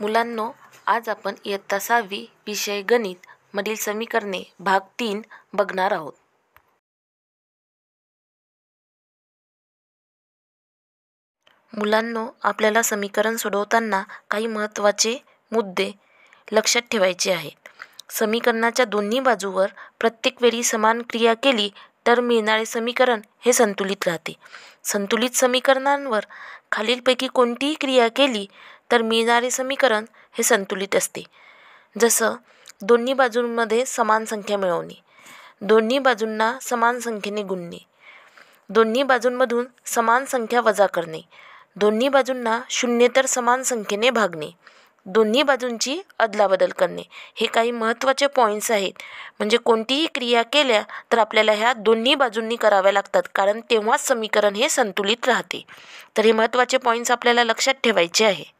मुलांनो आज आपण इयत्ता सहावी विषय गणित मधील समीकरणे भाग तीन बघणार आहोत मुलांनो आपल्याला समीकरण सोडवताना काही महत्त्वाचे मुद्दे लक्षात ठेवायचे आहेत समीकरणाच्या दोन्ही बाजूवर प्रत्येक वेळी समान क्रिया केली तर मिळणारे समीकरण हे संतुलित राहते संतुलित समीकरणांवर खालीलपैकी कोणतीही क्रिया केली तर मिळणारे समीकरण हे संतुलित असते जसं दोन्ही बाजूंमध्ये समान संख्या मिळवणे दोन्ही बाजूंना समान संख्येने गुणणे दोन्ही बाजूंमधून समान संख्या वजा करणे दोन्ही बाजूंना तर समान संख्येने भागणे दोन्ही बाजूंची अदलाबदल करणे हे काही महत्त्वाचे पॉईंट्स आहेत म्हणजे कोणतीही क्रिया केल्या तर आपल्याला ह्या दोन्ही बाजूंनी कराव्या लागतात कारण तेव्हाच समीकरण हे संतुलित राहते तर हे महत्त्वाचे पॉईंट्स आपल्याला लक्षात ठेवायचे आहे